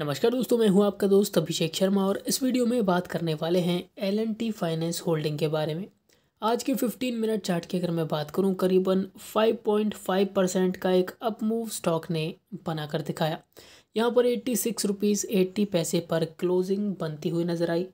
नमस्कार दोस्तों मैं हूं आपका दोस्त अभिषेक शर्मा और इस वीडियो में बात करने वाले हैं L and T finance holding के बारे में आज के 15 मिनट चार्ट की अगर मैं बात करूं करीबन 5.5 परसेंट का एक अप मूव स्टॉक ने बना कर दिखाया यहां पर एट्टी सिक्स रुपीज़ एट्टी पैसे पर क्लोजिंग बनती हुई नज़र आई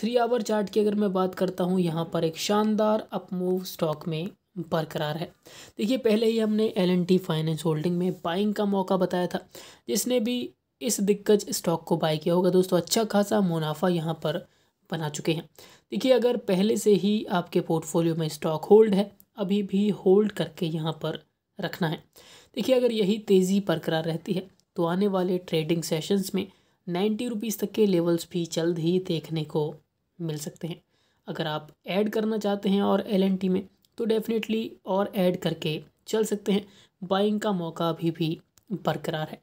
थ्री आवर चार्ट की अगर मैं बात करता हूँ यहाँ पर एक शानदार अप मूव स्टॉक में बरकरार है देखिए पहले ही हमने L and T finance holding में बाइंग का मौका बताया था जिसने भी इस दिग्गज स्टॉक को बाय किया होगा दोस्तों अच्छा खासा मुनाफा यहाँ पर बना चुके हैं देखिए अगर पहले से ही आपके पोर्टफोलियो में स्टॉक होल्ड है अभी भी होल्ड करके यहाँ पर रखना है देखिए अगर यही तेज़ी बरकरार रहती है तो आने वाले ट्रेडिंग सेशंस में नाइन्टी रुपीज़ तक के लेवल्स भी जल्द ही देखने को मिल सकते हैं अगर आप ऐड करना चाहते हैं और एल में तो डेफिनेटली और ऐड करके चल सकते हैं बाइंग का मौका अभी भी बरकरार है